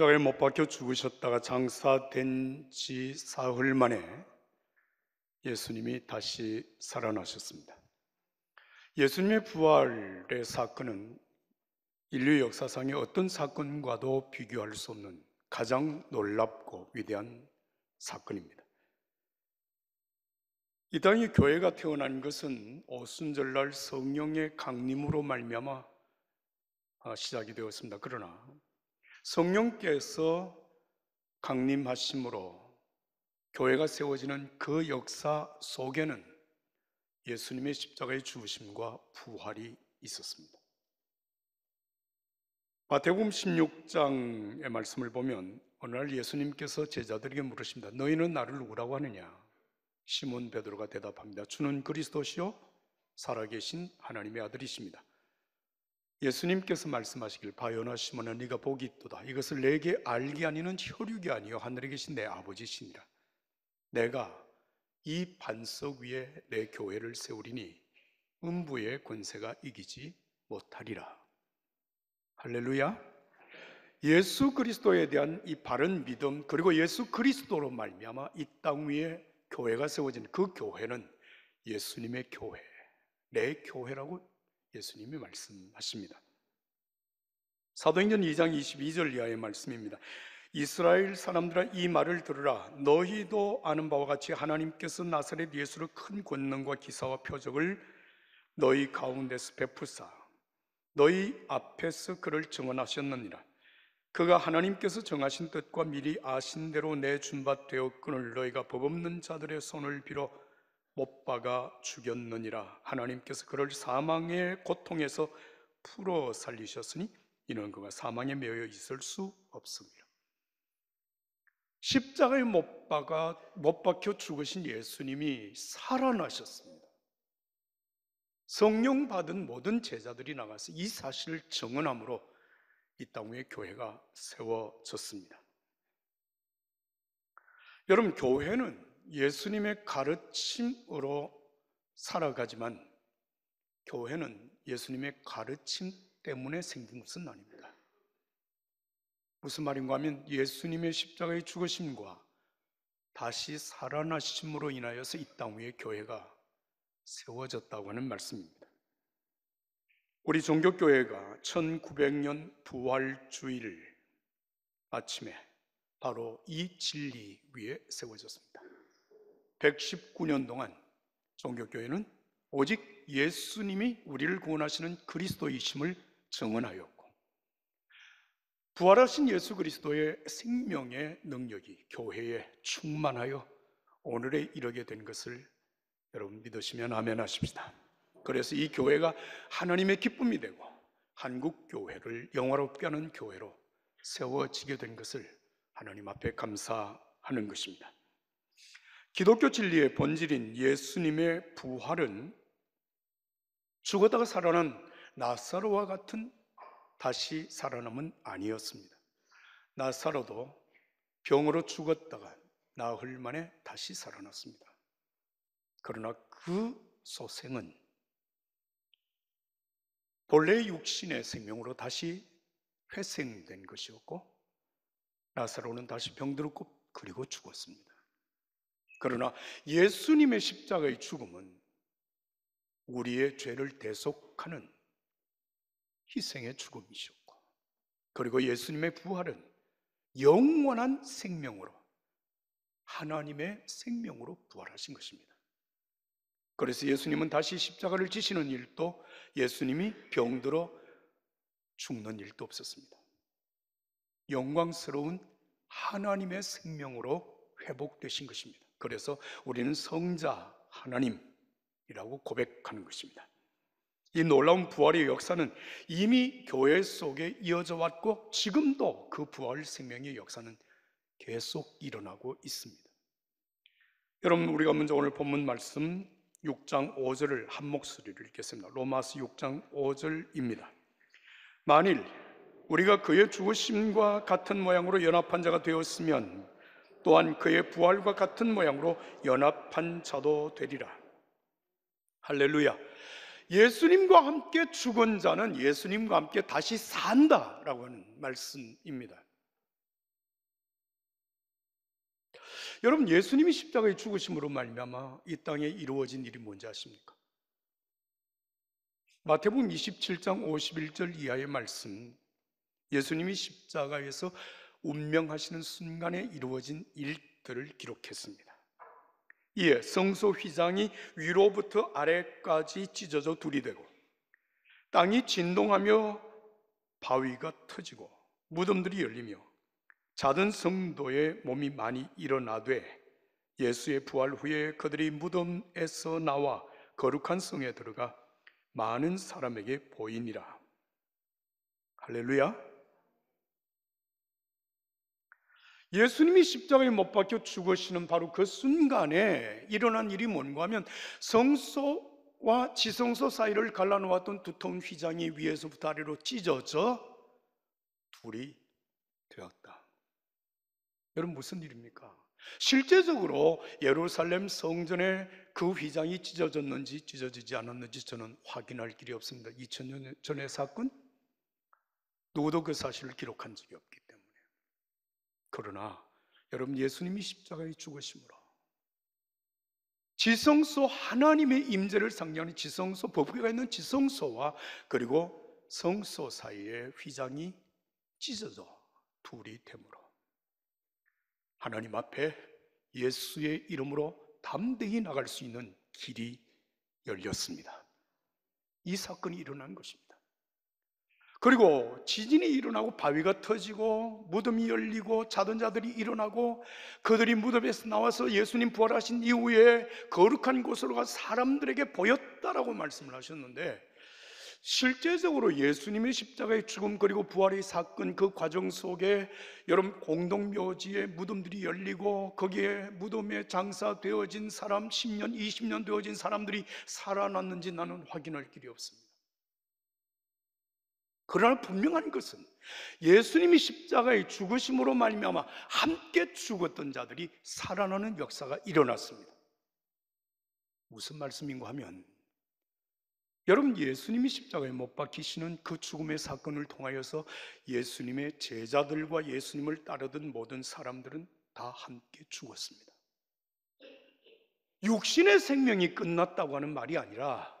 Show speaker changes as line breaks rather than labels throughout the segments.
십자가에 못 박혀 죽으셨다가 장사된 지 사흘 만에 예수님이 다시 살아나셨습니다. 예수님의 부활의 사건은 인류 역사상의 어떤 사건과도 비교할 수 없는 가장 놀랍고 위대한 사건입니다. 이 땅에 교회가 태어난 것은 오순절날 성령의 강림으로 말미암아 시작이 되었습니다. 그러나 성령께서 강림하심으로 교회가 세워지는 그 역사 속에는 예수님의 십자가의 주심과 부활이 있었습니다. 마태복음 16장의 말씀을 보면 어느 날 예수님께서 제자들에게 물으십니다. 너희는 나를 누구라고 하느냐? 시몬 베드로가 대답합니다. 주는 그리스도시요 살아계신 하나님의 아들이십니다. 예수님께서 말씀하시길 바요나 시몬아 네가 복이 있도다 이것을 내게 알기 아니는 혈육이 아니요 하늘에 계신 내 아버지시니라 내가 이 반석 위에 내 교회를 세우리니 음부의 권세가 이기지 못하리라 할렐루야 예수 그리스도에 대한 이 바른 믿음 그리고 예수 그리스도로 말미암아 이 땅 위에 교회가 세워진 그 교회는 예수님의 교회 내 교회라고 예수님이 말씀하십니다. 사도행전 2장 22절 이하의 말씀입니다. 이스라엘 사람들아 이 말을 들으라 너희도 아는 바와 같이 하나님께서 나사렛 예수를 큰 권능과 기사와 표적을 너희 가운데서 베푸사 너희 앞에서 그를 증언하셨느니라 그가 하나님께서 정하신 뜻과 미리 아신 대로 내 준바 되었건을 너희가 법없는 자들의 손을 빌어 못 박아 죽였느니라 하나님께서 그를 사망의 고통에서 풀어 살리셨으니 이는 그가 사망에 매여 있을 수 없습니다. 십자가에 못 박아 못 박혀 죽으신 예수님이 살아나셨습니다. 성령 받은 모든 제자들이 나가서 이 사실을 증언함으로 이 땅의 위 교회가 세워졌습니다. 여러분 교회는 예수님의 가르침으로 살아가지만 교회는 예수님의 가르침 때문에 생긴 것은 아닙니다. 무슨 말인가 하면 예수님의 십자가의 죽으심과 다시 살아나심으로 인하여서 이 땅 위에 교회가 세워졌다고 하는 말씀입니다. 우리 종교교회가 1900년 부활주일 아침에 바로 이 진리 위에 세워졌습니다. 119년 동안 종교교회는 오직 예수님이 우리를 구원하시는 그리스도이심을 증언하였고 부활하신 예수 그리스도의 생명의 능력이 교회에 충만하여 오늘에 이르게 된 것을 여러분 믿으시면 아멘 하십니다 그래서 이 교회가 하나님의 기쁨이 되고 한국 교회를 영화롭게 하는 교회로 세워지게 된 것을 하나님 앞에 감사하는 것입니다. 기독교 진리의 본질인 예수님의 부활은 죽었다가 살아난 나사로와 같은 다시 살아남은 아니었습니다. 나사로도 병으로 죽었다가 나흘 만에 다시 살아났습니다. 그러나 그 소생은 본래 육신의 생명으로 다시 회생된 것이었고 나사로는 다시 병들었고 그리고 죽었습니다. 그러나 예수님의 십자가의 죽음은 우리의 죄를 대속하는 희생의 죽음이셨고, 그리고 예수님의 부활은 영원한 생명으로, 하나님의 생명으로 부활하신 것입니다. 그래서 예수님은 다시 십자가를 지시는 일도 예수님이 병들어 죽는 일도 없었습니다. 영광스러운 하나님의 생명으로 회복되신 것입니다. 그래서 우리는 성자 하나님이라고 고백하는 것입니다. 이 놀라운 부활의 역사는 이미 교회 속에 이어져 왔고 지금도 그 부활 생명의 역사는 계속 일어나고 있습니다. 여러분 우리가 먼저 오늘 본문 말씀 6장 5절을 한 목소리로 읽겠습니다. 로마스 6장 5절입니다. 만일 우리가 그의 죽으심과 같은 모양으로 연합한 자가 되었으면 또한 그의 부활과 같은 모양으로 연합한 자도 되리라. 할렐루야. 예수님과 함께 죽은 자는 예수님과 함께 다시 산다라고 하는 말씀입니다. 여러분 예수님이 십자가에 죽으심으로 말미암아 이 땅에 이루어진 일이 뭔지 아십니까? 마태복음 27장 51절 이하의 말씀 예수님이 십자가에서 운명하시는 순간에 이루어진 일들을 기록했습니다. 이에 성소 휘장이 위로부터 아래까지 찢어져 둘이 되고 땅이 진동하며 바위가 터지고 무덤들이 열리며 자든 성도의 몸이 많이 일어나되 예수의 부활 후에 그들이 무덤에서 나와 거룩한 성에 들어가 많은 사람에게 보이니라. 할렐루야. 예수님이 십자가에 못 박혀 죽으시는 바로 그 순간에 일어난 일이 뭔가 하면 성소와 지성소 사이를 갈라놓았던 두터운 휘장이 위에서부터 아래로 찢어져 둘이 되었다. 여러분 무슨 일입니까? 실제적으로 예루살렘 성전에 그 휘장이 찢어졌는지 찢어지지 않았는지 저는 확인할 길이 없습니다. 2000년 전의 사건 누구도 그 사실을 기록한 적이 없기 그러나 여러분 예수님이 십자가에 죽으심으로 지성소 하나님의 임재를 상징하는 지성소 법궤가 있는 지성소와 그리고 성소 사이에 휘장이 찢어져 둘이 되므로 하나님 앞에 예수의 이름으로 담대히 나갈 수 있는 길이 열렸습니다. 이 사건이 일어난 것입니다. 그리고 지진이 일어나고 바위가 터지고 무덤이 열리고 자던 자들이 일어나고 그들이 무덤에서 나와서 예수님 부활하신 이후에 거룩한 곳으로 가 사람들에게 보였다라고 말씀을 하셨는데 실제적으로 예수님의 십자가의 죽음 그리고 부활의 사건 그 과정 속에 여러분 공동 묘지의 무덤들이 열리고 거기에 무덤에 장사되어진 사람 10년 20년 되어진 사람들이 살아났는지 나는 확인할 길이 없습니다. 그러나 분명한 것은 예수님이 십자가의 죽으심으로 말미암아 함께 죽었던 자들이 살아나는 역사가 일어났습니다. 무슨 말씀인가 하면 여러분 예수님이 십자가에 못 박히시는 그 죽음의 사건을 통하여서 예수님의 제자들과 예수님을 따르던 모든 사람들은 다 함께 죽었습니다. 육신의 생명이 끝났다고 하는 말이 아니라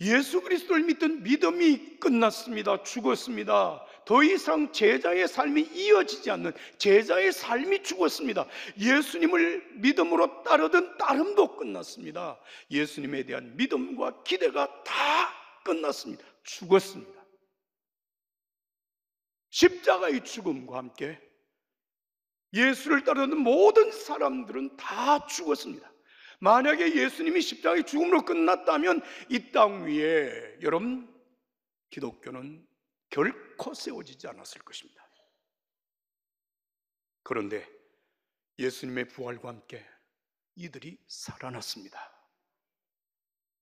예수 그리스도를 믿던 믿음이 끝났습니다. 죽었습니다. 더 이상 제자의 삶이 이어지지 않는 제자의 삶이 죽었습니다. 예수님을 믿음으로 따르던 따름도 끝났습니다. 예수님에 대한 믿음과 기대가 다 끝났습니다. 죽었습니다. 십자가의 죽음과 함께 예수를 따르는 모든 사람들은 다 죽었습니다. 만약에 예수님이 십자가의 죽음으로 끝났다면 이 땅 위에 여러분 기독교는 결코 세워지지 않았을 것입니다. 그런데 예수님의 부활과 함께 이들이 살아났습니다.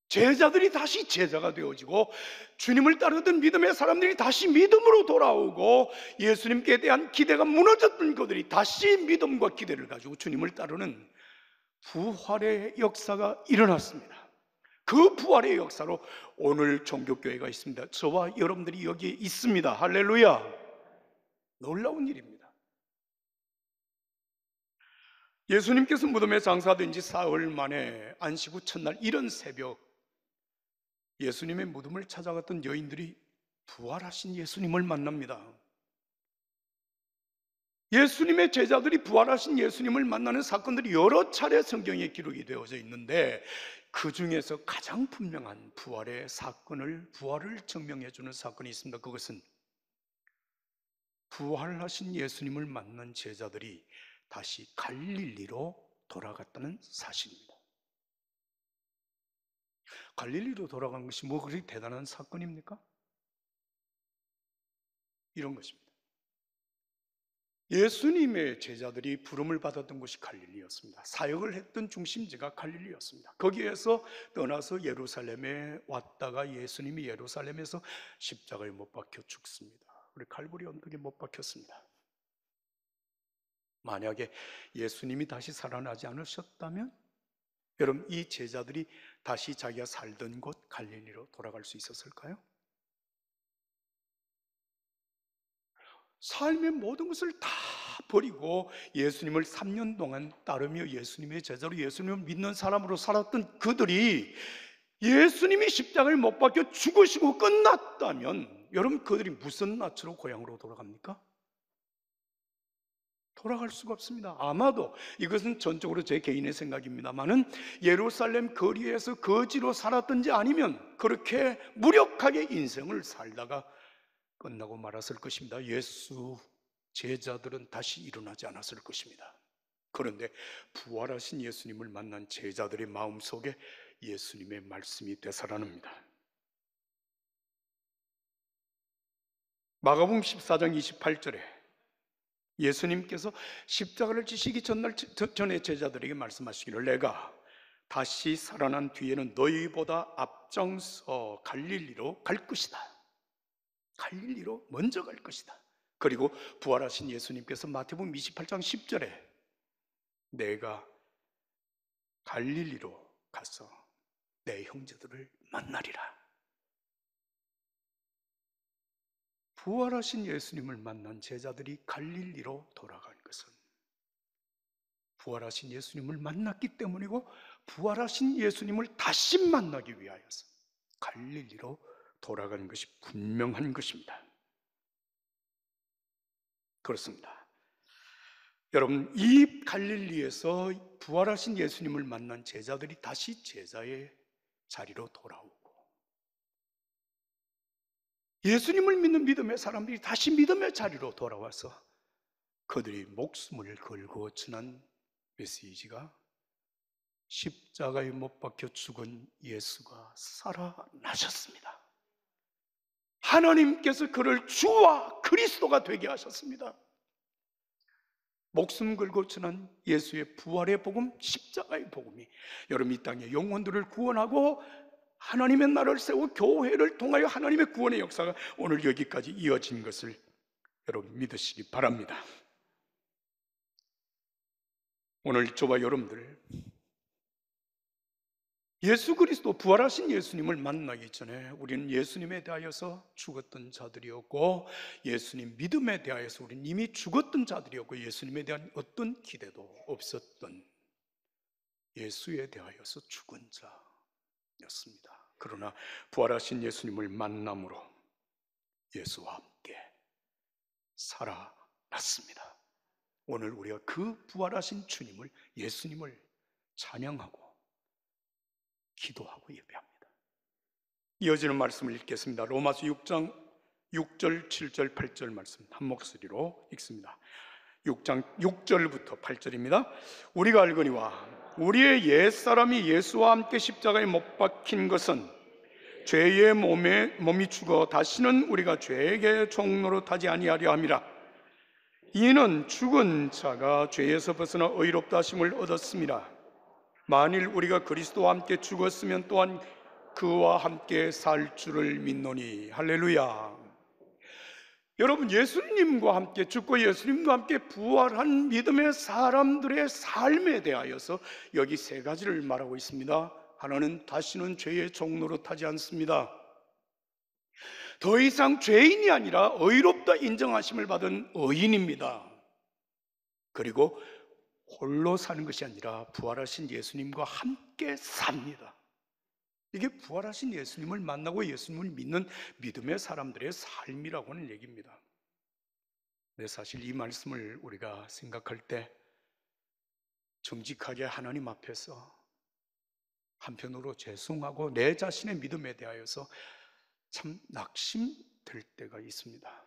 제자들이 다시 제자가 되어지고 주님을 따르던 믿음의 사람들이 다시 믿음으로 돌아오고 예수님께 대한 기대가 무너졌던 그들이 다시 믿음과 기대를 가지고 주님을 따르는 부활의 역사가 일어났습니다. 그 부활의 역사로 오늘 종교교회가 있습니다. 저와 여러분들이 여기에 있습니다. 할렐루야! 놀라운 일입니다. 예수님께서 무덤에 장사된 지 사흘 만에 안식 후 첫날 이런 새벽 예수님의 무덤을 찾아갔던 여인들이 부활하신 예수님을 만납니다. 예수님의 제자들이 부활하신 예수님을 만나는 사건들이 여러 차례 성경에 기록이 되어져 있는데 그 중에서 가장 분명한 부활의 사건을 부활을 증명해 주는 사건이 있습니다. 그것은 부활하신 예수님을 만난 제자들이 다시 갈릴리로 돌아갔다는 사실입니다. 갈릴리로 돌아간 것이 뭐 그리 대단한 사건입니까? 이런 것입니다. 예수님의 제자들이 부름을 받았던 곳이 갈릴리였습니다. 사역을 했던 중심지가 갈릴리였습니다. 거기에서 떠나서 예루살렘에 왔다가 예수님이 예루살렘에서 십자가에 못 박혀 죽습니다. 우리 갈보리 언덕에 못 박혔습니다. 만약에 예수님이 다시 살아나지 않으셨다면 여러분 이 제자들이 다시 자기가 살던 곳 갈릴리로 돌아갈 수 있었을까요? 삶의 모든 것을 다 버리고 예수님을 3년 동안 따르며 예수님의 제자로 예수님을 믿는 사람으로 살았던 그들이 예수님이 십자가에 못 박혀 죽으시고 끝났다면 여러분 그들이 무슨 낯으로 고향으로 돌아갑니까? 돌아갈 수가 없습니다. 아마도 이것은 전적으로 제 개인의 생각입니다만은 예루살렘 거리에서 거지로 살았든지 아니면 그렇게 무력하게 인생을 살다가 끝나고 말았을 것입니다. 예수 제자들은 다시 일어나지 않았을 것입니다. 그런데 부활하신 예수님을 만난 제자들의 마음속에 예수님의 말씀이 되살아납니다. 마가복음 14장 28절에 예수님께서 십자가를 지시기 전날 전에 제자들에게 말씀하시기를 내가 다시 살아난 뒤에는 너희보다 앞장서 갈릴리로 갈 것이다. 갈릴리로 먼저 갈 것이다. 그리고 부활하신 예수님께서 마태복음 28장 10절에 내가 갈릴리로 가서 내 형제들을 만나리라. 부활하신 예수님을 만난 제자들이 갈릴리로 돌아간 것은 부활하신 예수님을 만났기 때문이고 부활하신 예수님을 다시 만나기 위하여서 갈릴리로 돌아가는 것이 분명한 것입니다. 그렇습니다. 여러분, 이 갈릴리에서 부활하신 예수님을 만난 제자들이 다시 제자의 자리로 돌아오고, 예수님을 믿는 믿음의 사람들이 다시 믿음의 자리로 돌아와서 그들이 목숨을 걸고 전한 메시지가 십자가에 못 박혀 죽은 예수가 살아나셨습니다. 하나님께서 그를 주와 그리스도가 되게 하셨습니다. 목숨 걸고 전한 예수의 부활의 복음, 십자가의 복음이 여러분 이 땅의 영혼들을 구원하고 하나님의 나라를 세우고 교회를 통하여 하나님의 구원의 역사가 오늘 여기까지 이어진 것을 여러분 믿으시기 바랍니다. 오늘 저와 여러분들 예수 그리스도 부활하신 예수님을 만나기 전에 우리는 예수님에 대하여서 죽었던 자들이었고 예수님 믿음에 대하여서 우리는 이미 죽었던 자들이었고 예수님에 대한 어떤 기대도 없었던 예수에 대하여서 죽은 자였습니다. 그러나 부활하신 예수님을 만남으로 예수와 함께 살아났습니다. 오늘 우리가 그 부활하신 주님을 예수님을 찬양하고 기도하고 예배합니다. 이어지는 말씀을 읽겠습니다. 로마서 6장 6절, 7절, 8절 말씀 한 목소리로 읽습니다. 6장 6절부터 8절입니다. 우리가 알거니와 우리의 옛사람이 예수와 함께 십자가에 못 박힌 것은 죄의 몸에 몸이 죽어 다시는 우리가 죄에게 종노릇하지 아니하려 함이라. 이는 죽은 자가 죄에서 벗어나 의롭다 심을 얻었습니다. 만일 우리가 그리스도와 함께 죽었으면 또한 그와 함께 살 줄을 믿노니 할렐루야. 여러분 예수님과 함께 죽고 예수님과 함께 부활한 믿음의 사람들의 삶에 대하여서 여기 세 가지를 말하고 있습니다. 하나는 다시는 죄의 종로로 타지 않습니다. 더 이상 죄인이 아니라 의롭다 인정하심을 받은 의인입니다. 그리고 홀로 사는 것이 아니라 부활하신 예수님과 함께 삽니다. 이게 부활하신 예수님을 만나고 예수님을 믿는 믿음의 사람들의 삶이라고 하는 얘기입니다. 근 사실 이 말씀을 우리가 생각할 때 정직하게 하나님 앞에서 한편으로 죄송하고 내 자신의 믿음에 대하여서 참 낙심될 때가 있습니다.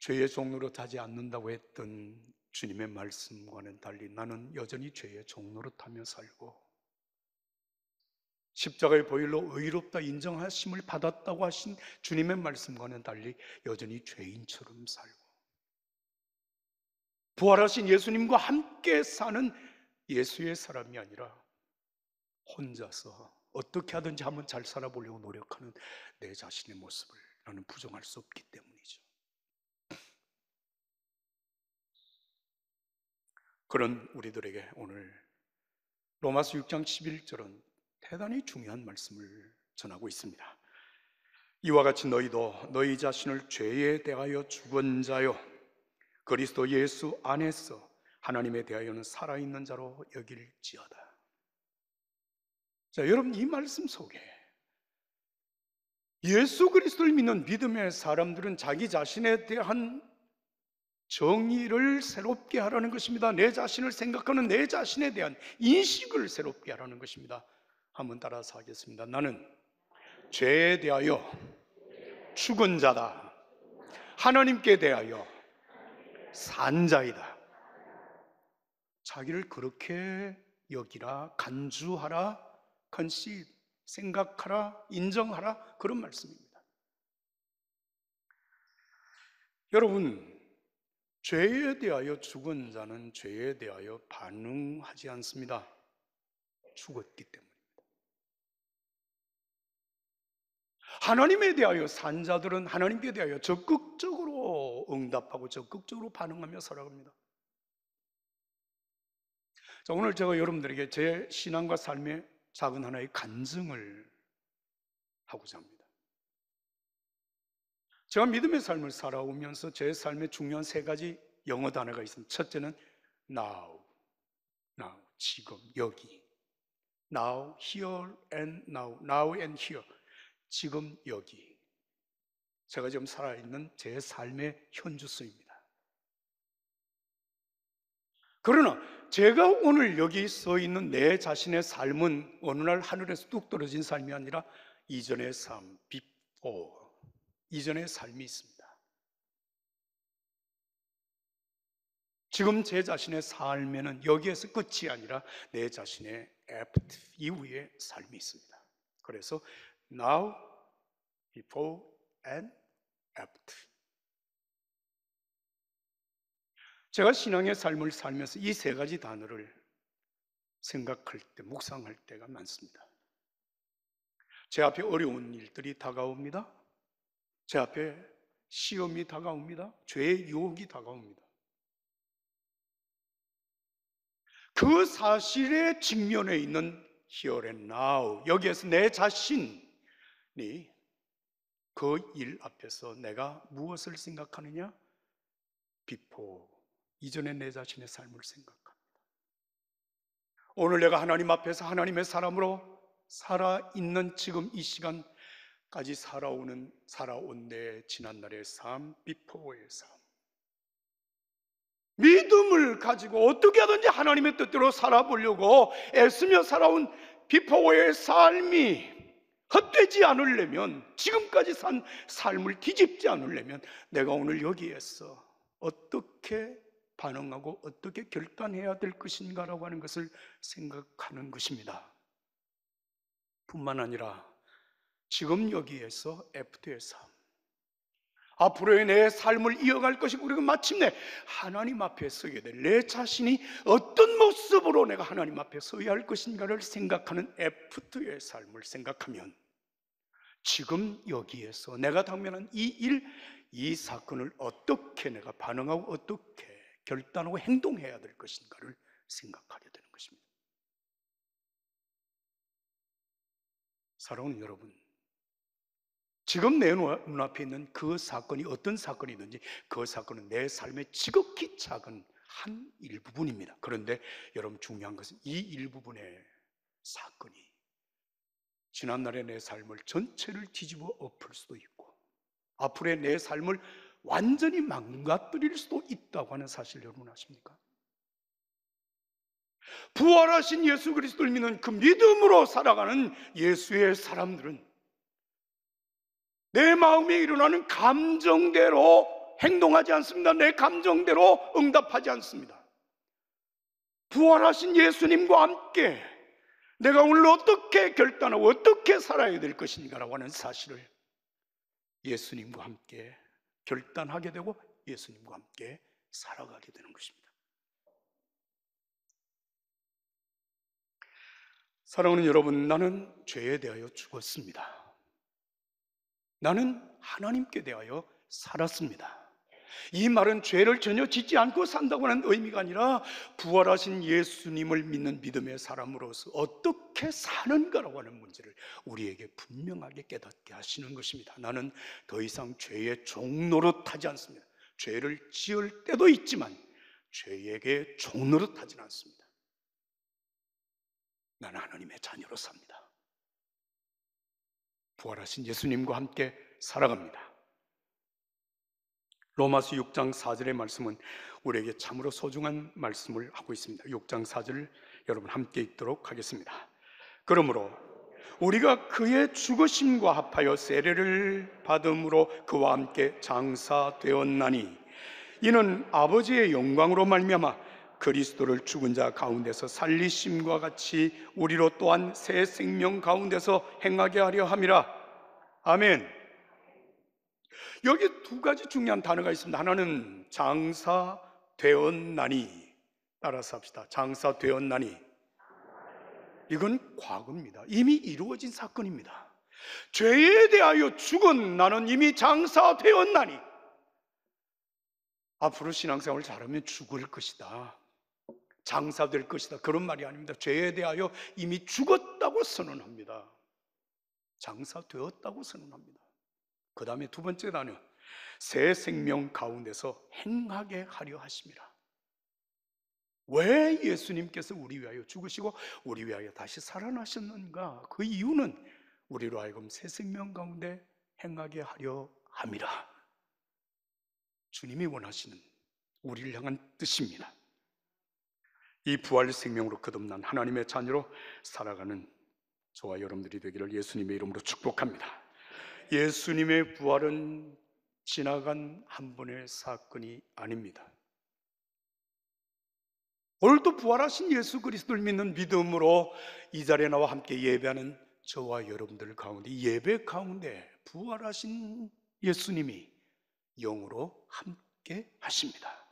죄의 종로로 타지 않는다고 했던 주님의 말씀과는 달리 나는 여전히 죄의 종노릇하며 살고 십자가의 보일로 의롭다 인정하심을 받았다고 하신 주님의 말씀과는 달리 여전히 죄인처럼 살고 부활하신 예수님과 함께 사는 예수의 사람이 아니라 혼자서 어떻게 하든지 한번 잘 살아보려고 노력하는 내 자신의 모습을 나는 부정할 수 없기 때문이죠. 그런 우리들에게 오늘 로마서 6장 11절은 대단히 중요한 말씀을 전하고 있습니다. 이와 같이 너희도 너희 자신을 죄에 대하여 죽은 자요 그리스도 예수 안에서 하나님에 대하여는 살아있는 자로 여길지어다. 자, 여러분 이 말씀 속에 예수 그리스도를 믿는 믿음의 사람들은 자기 자신에 대한 정의를 새롭게 하라는 것입니다. 내 자신을 생각하는 내 자신에 대한 인식을 새롭게 하라는 것입니다. 한번 따라서 하겠습니다. 나는 죄에 대하여 죽은 자다. 하나님께 대하여 산 자이다. 자기를 그렇게 여기라, 간주하라, 컨시 생각하라, 인정하라 그런 말씀입니다. 여러분, 죄에 대하여 죽은 자는 죄에 대하여 반응하지 않습니다. 죽었기 때문입니다. 하나님에 대하여 산 자들은 하나님께 대하여 적극적으로 응답하고 적극적으로 반응하며 살아갑니다. 자, 오늘 제가 여러분들에게 제 신앙과 삶의 작은 하나의 간증을 하고자 합니다. 제가 믿음의 삶을 살아오면서 제 삶에 중요한 세 가지 영어 단어가 있습니다. 첫째는 now, now, 지금, 여기. now, here, and now, now and here. 지금, 여기. 제가 지금 살아있는 제 삶의 현주소입니다. 그러나 제가 오늘 여기 서 있는 내 자신의 삶은 어느 날 하늘에서 뚝 떨어진 삶이 아니라 이전의 삶, before. 이전의 삶이 있습니다. 지금 제 자신의 삶에는 여기에서 끝이 아니라 내 자신의 애프트 이후의 삶이 있습니다. 그래서 now, before and after. 제가 신앙의 삶을 살면서 이 세 가지 단어를 생각할 때, 묵상할 때가 많습니다. 제 앞에 어려운 일들이 다가옵니다. 제 앞에 시험이 다가옵니다. 죄의 유혹이 다가옵니다. 그 사실에 직면해 있는 here and now 여기에서 내 자신이 그 일 앞에서 내가 무엇을 생각하느냐? 비포 이전의 내 자신의 삶을 생각합니다. 오늘 내가 하나님 앞에서 하나님의 사람으로 살아 있는 지금 이 시간 까지 살아오는 살아온 내 지난날의 삶, 비포의 삶. 믿음을 가지고 어떻게 하든지 하나님의 뜻대로 살아보려고 애쓰며 살아온 비포의 삶이 헛되지 않으려면 지금까지 산 삶을 뒤집지 않으려면 내가 오늘 여기에서 어떻게 반응하고 어떻게 결단해야 될 것인가라고 하는 것을 생각하는 것입니다. 뿐만 아니라 지금 여기에서 애프터의 삶, 앞으로의 내 삶을 이어갈 것이우 그리고 마침내 하나님 앞에 서게 될 내 자신이 어떤 모습으로 내가 하나님 앞에 서야 할 것인가를 생각하는 애프터의 삶을 생각하면 지금 여기에서 내가 당면한 이 일, 이 사건을 어떻게 내가 반응하고 어떻게 결단하고 행동해야 될 것인가를 생각하게 되는 것입니다. 사랑하는 여러분, 지금 내 눈앞에 있는 그 사건이 어떤 사건이든지 그 사건은 내 삶의 지극히 작은 한 일부분입니다. 그런데 여러분 중요한 것은 이 일부분의 사건이 지난날의 내 삶을 전체를 뒤집어 엎을 수도 있고 앞으로의 내 삶을 완전히 망가뜨릴 수도 있다고 하는 사실 여러분 아십니까? 부활하신 예수 그리스도를 믿는 그 믿음으로 살아가는 예수의 사람들은 내 마음에 일어나는 감정대로 행동하지 않습니다. 내 감정대로 응답하지 않습니다. 부활하신 예수님과 함께 내가 오늘 어떻게 결단하고 어떻게 살아야 될 것인가라고 하는 사실을 예수님과 함께 결단하게 되고 예수님과 함께 살아가게 되는 것입니다. 사랑하는 여러분, 나는 죄에 대하여 죽었습니다. 나는 하나님께 대하여 살았습니다. 이 말은 죄를 전혀 짓지 않고 산다고 하는 의미가 아니라 부활하신 예수님을 믿는 믿음의 사람으로서 어떻게 사는가라고 하는 문제를 우리에게 분명하게 깨닫게 하시는 것입니다. 나는 더 이상 죄의 종노릇 하지 않습니다. 죄를 지을 때도 있지만 죄에게 종노릇 하지 않습니다. 나는 하나님의 자녀로 삽니다. 부활하신 예수님과 함께 살아갑니다. 로마서 6장 4절의 말씀은 우리에게 참으로 소중한 말씀을 하고 있습니다. 6장 4절 여러분 함께 읽도록 하겠습니다. 그러므로 우리가 그의 죽으심과 합하여 세례를 받음으로 그와 함께 장사되었나니 이는 아버지의 영광으로 말미암아 그리스도를 죽은 자 가운데서 살리심과 같이 우리로 또한 새 생명 가운데서 행하게 하려 함이라. 아멘. 여기 두 가지 중요한 단어가 있습니다. 하나는 장사 되었나니 따라서 합시다. 장사 되었나니 이건 과거입니다. 이미 이루어진 사건입니다. 죄에 대하여 죽은 나는 이미 장사 되었나니 앞으로 신앙생활을 잘하면 죽을 것이다. 장사될 것이다. 그런 말이 아닙니다. 죄에 대하여 이미 죽었다고 선언합니다. 장사되었다고 선언합니다. 그 다음에 두 번째 단어. 새 생명 가운데서 행하게 하려 하십니다. 왜 예수님께서 우리 위하여 죽으시고 우리 위하여 다시 살아나셨는가? 그 이유는 우리로 하여금 새 생명 가운데 행하게 하려 함이라. 주님이 원하시는 우리를 향한 뜻입니다. 이 부활 생명으로 거듭난 하나님의 자녀로 살아가는 저와 여러분들이 되기를 예수님의 이름으로 축복합니다. 예수님의 부활은 지나간 한 번의 사건이 아닙니다. 오늘도 부활하신 예수 그리스도를 믿는 믿음으로 이 자리에 나와 함께 예배하는 저와 여러분들 가운데 예배 가운데 부활하신 예수님이 영으로 함께 하십니다.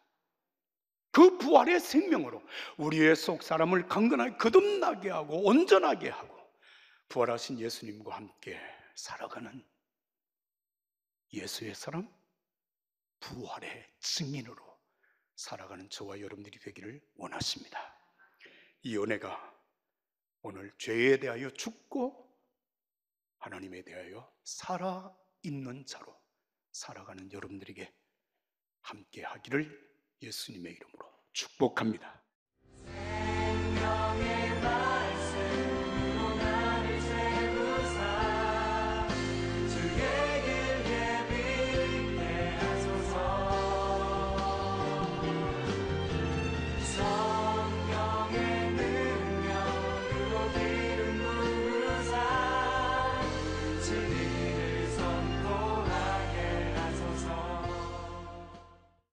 그 부활의 생명으로 우리의 속 사람을 강건하게 거듭나게 하고 온전하게 하고 부활하신 예수님과 함께 살아가는 예수의 사람 부활의 증인으로 살아가는 저와 여러분들이 되기를 원하십니다. 이 은혜가 오늘 죄에 대하여 죽고 하나님에 대하여 살아 있는 자로 살아가는 여러분들에게 함께 하기를 예수님의 이름으로 축복합니다.